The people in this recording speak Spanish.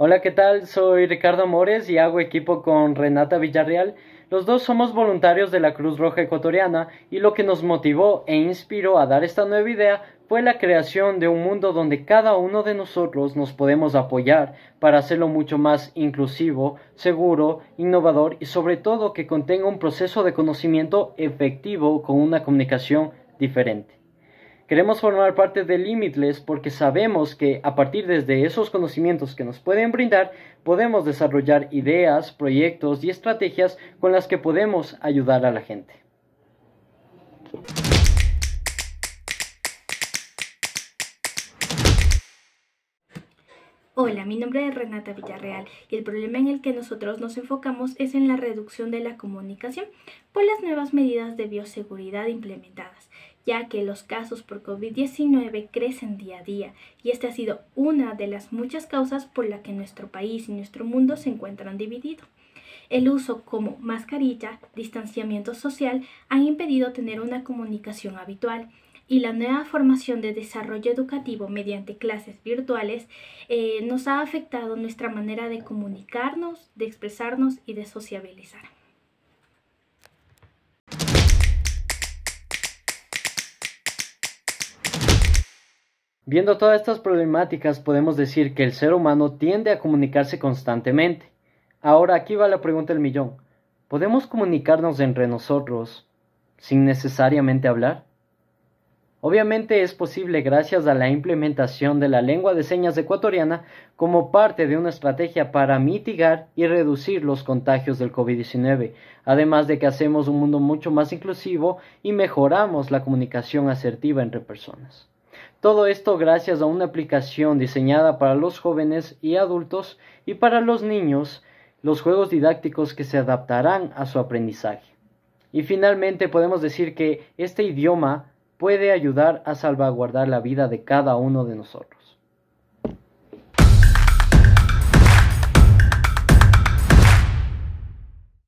Hola, ¿qué tal? Soy Ricardo Mores y hago equipo con Renata Villarreal. Los dos somos voluntarios de la Cruz Roja Ecuatoriana y lo que nos motivó e inspiró a dar esta nueva idea fue la creación de un mundo donde cada uno de nosotros nos podemos apoyar para hacerlo mucho más inclusivo, seguro, innovador y sobre todo que contenga un proceso de conocimiento efectivo con una comunicación diferente. Queremos formar parte de Limitless porque sabemos que a partir de esos conocimientos que nos pueden brindar, podemos desarrollar ideas, proyectos y estrategias con las que podemos ayudar a la gente. Hola, mi nombre es Renata Villarreal y el problema en el que nosotros nos enfocamos es en la reducción de la comunicación por las nuevas medidas de bioseguridad implementadas ya que los casos por COVID-19 crecen día a día y esta ha sido una de las muchas causas por la que nuestro país y nuestro mundo se encuentran divididos. El uso como mascarilla, distanciamiento social han impedido tener una comunicación habitual y la nueva formación de desarrollo educativo mediante clases virtuales eh, nos ha afectado nuestra manera de comunicarnos, de expresarnos y de sociabilizar. Viendo todas estas problemáticas podemos decir que el ser humano tiende a comunicarse constantemente. Ahora aquí va la pregunta del millón. ¿Podemos comunicarnos entre nosotros sin necesariamente hablar? Obviamente es posible gracias a la implementación de la lengua de señas ecuatoriana como parte de una estrategia para mitigar y reducir los contagios del COVID-19, además de que hacemos un mundo mucho más inclusivo y mejoramos la comunicación asertiva entre personas. Todo esto gracias a una aplicación diseñada para los jóvenes y adultos y para los niños, los juegos didácticos que se adaptarán a su aprendizaje. Y finalmente podemos decir que este idioma puede ayudar a salvaguardar la vida de cada uno de nosotros.